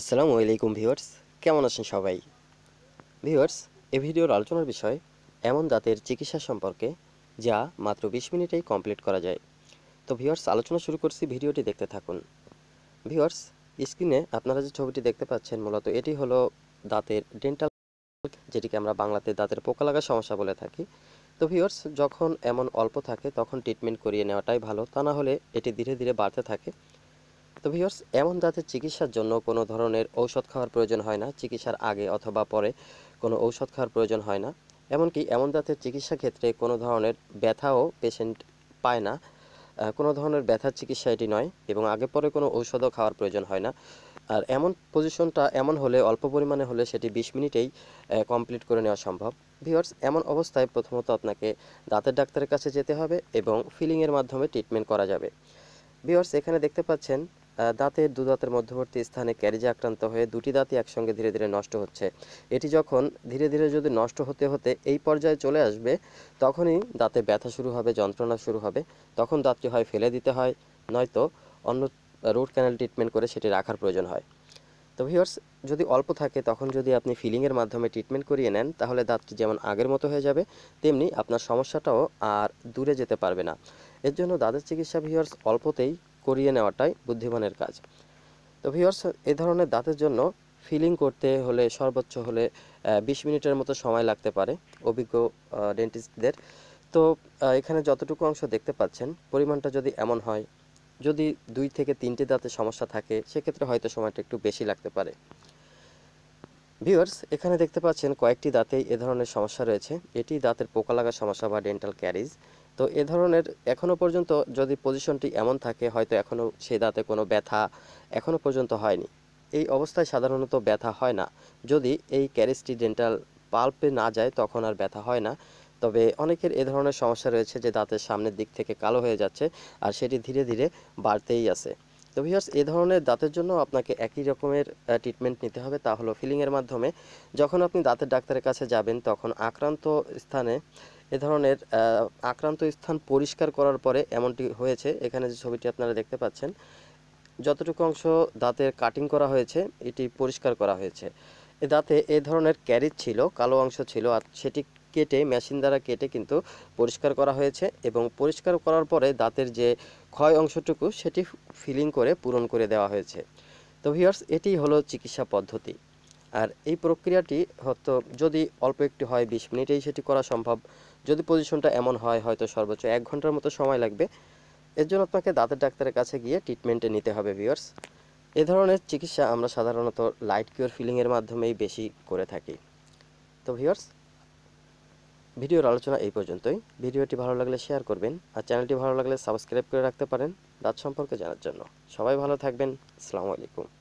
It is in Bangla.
আসসালামু আলাইকুম ভিউয়ার্স কেমন আছেন সবাই ভিউয়ার্স এ ভিডিওর আলোচনার বিষয় এমন দাঁতের চিকিৎসা সম্পর্কে যা মাত্র বিশ মিনিটেই কমপ্লিট করা যায় তো ভিউয়ার্স আলোচনা শুরু করছি ভিডিওটি দেখতে থাকুন ভিউয়ার্স স্ক্রিনে আপনারা যে ছবিটি দেখতে পাচ্ছেন মূলত এটি হলো দাঁতের ডেন্টাল যেটিকে আমরা বাংলাতে দাঁতের পোকা লাগা সমস্যা বলে থাকি তো ভিউয়ার্স যখন এমন অল্প থাকে তখন ট্রিটমেন্ট করিয়ে নেওয়াটাই ভালো তা না হলে এটি ধীরে ধীরে বাড়তে থাকে তো ভিউয়ার্স এমন দাঁতের চিকিৎসার জন্য কোনো ধরনের ঔষধ খাওয়ার প্রয়োজন হয় না চিকিৎসার আগে অথবা পরে কোনো ঔষধ খাওয়ার প্রয়োজন হয় না এমনকি এমন দাঁতের চিকিৎসা ক্ষেত্রে কোনো ধরনের ব্যথাও পেশেন্ট পায় না কোনো ধরনের ব্যথার চিকিৎসা এটি নয় এবং আগে পরে কোনো ঔষধও খাওয়ার প্রয়োজন হয় না আর এমন পজিশনটা এমন হলে অল্প পরিমাণে হলে সেটি ২০ মিনিটেই কমপ্লিট করে নেওয়া সম্ভব ভিওর্স এমন অবস্থায় প্রথমত আপনাকে দাঁতের ডাক্তারের কাছে যেতে হবে এবং ফিলিংয়ের মাধ্যমে ট্রিটমেন্ট করা যাবে ভিওয়ার্স এখানে দেখতে পাচ্ছেন দাঁতের দু দাঁতের মধ্যবর্তী স্থানে ক্যারিজে আক্রান্ত হয়ে দুটি দাঁতই একসঙ্গে ধীরে ধীরে নষ্ট হচ্ছে এটি যখন ধীরে ধীরে যদি নষ্ট হতে হতে এই পর্যায়ে চলে আসবে তখনই দাঁতে ব্যথা শুরু হবে যন্ত্রণা শুরু হবে তখন দাঁতটি হয় ফেলে দিতে হয় নয়তো অন্য রুট ক্যানেল ট্রিটমেন্ট করে সেটি রাখার প্রয়োজন হয় তো ভিওর্স যদি অল্প থাকে তখন যদি আপনি ফিলিংয়ের মাধ্যমে ট্রিটমেন্ট করিয়ে নেন তাহলে দাঁতটি যেমন আগের মতো হয়ে যাবে তেমনি আপনার সমস্যাটাও আর দূরে যেতে পারবে না এর জন্য দাঁতের চিকিৎসা ভিওর্স অল্পতেই করিয়ে নেওয়াটাই বুদ্ধিমানের কাজ তো ভিউয়ার্স এ ধরনের দাঁতের জন্য ফিলিং করতে হলে সর্বোচ্চ হলে বিশ মিনিটের মতো সময় লাগতে পারে অভিজ্ঞ ডেন্টিস্টদের তো এখানে যতটুকু অংশ দেখতে পাচ্ছেন পরিমাণটা যদি এমন হয় যদি দুই থেকে তিনটি দাঁতে সমস্যা থাকে সেক্ষেত্রে হয়তো সময়টা একটু বেশি লাগতে পারে ভিউয়ার্স এখানে দেখতে পাচ্ছেন কয়েকটি দাঁতেই এ ধরনের সমস্যা রয়েছে এটি দাঁতের পোকা লাগার সমস্যা বা ডেন্টাল ক্যারিজ তো এ ধরনের এখনও পর্যন্ত যদি পজিশনটি এমন থাকে হয়তো এখনও সে দাঁতে কোনো ব্যথা এখনও পর্যন্ত হয়নি এই অবস্থায় সাধারণত ব্যথা হয় না যদি এই ক্যারিসটি ডেন্টাল পাল্পে না যায় তখন আর ব্যথা হয় না তবে অনেকের এ ধরনের সমস্যা রয়েছে যে দাঁতের সামনের দিক থেকে কালো হয়ে যাচ্ছে আর সেটি ধীরে ধীরে বাড়তেই আছে তো ভিউয়ার্স এ ধরনের দাঁতের জন্য আপনাকে একই রকমের ট্রিটমেন্ট নিতে হবে তা হলো ফিলিংয়ের মাধ্যমে যখন আপনি দাঁতের ডাক্তারের কাছে যাবেন তখন আক্রান্ত স্থানে এ ধরনের আক্রান্ত স্থান পরিষ্কার করার পরে এমনটি হয়েছে এখানে যে ছবিটি আপনারা দেখতে পাচ্ছেন যতটুকু অংশ দাঁতের কাটিং করা হয়েছে এটি পরিষ্কার করা হয়েছে এ দাঁতে এ ধরনের ক্যারিজ ছিল কালো অংশ ছিল আর সেটি কেটে মেশিন দ্বারা কেটে কিন্তু পরিষ্কার করা হয়েছে এবং পরিষ্কার করার পরে দাঁতের যে ক্ষয় অংশটুকু সেটি ফিলিং করে পূরণ করে দেওয়া হয়েছে তো ভিউয়ার্স এটি হলো চিকিৎসা পদ্ধতি আর এই প্রক্রিয়াটি হয়তো যদি অল্প একটু হয় বিশ মিনিটেই সেটি করা সম্ভব যদি পজিশনটা এমন হয় হয়তো সর্বোচ্চ এক ঘন্টার মতো সময় লাগবে এর জন্য আপনাকে দাঁতের ডাক্তারের কাছে গিয়ে ট্রিটমেন্টে নিতে হবে ভিওর্স এ ধরনের চিকিৎসা আমরা সাধারণত লাইট কিওর ফিলিংয়ের মাধ্যমেই বেশি করে থাকি তো ভিওর্স ভিডিওর আলোচনা এই পর্যন্তই ভিডিওটি ভালো লাগলে শেয়ার করবেন আর চ্যানেলটি ভালো লাগলে সাবস্ক্রাইব করে রাখতে পারেন দাঁত সম্পর্কে জানার জন্য সবাই ভালো থাকবেন আসসালামু আলাইকুম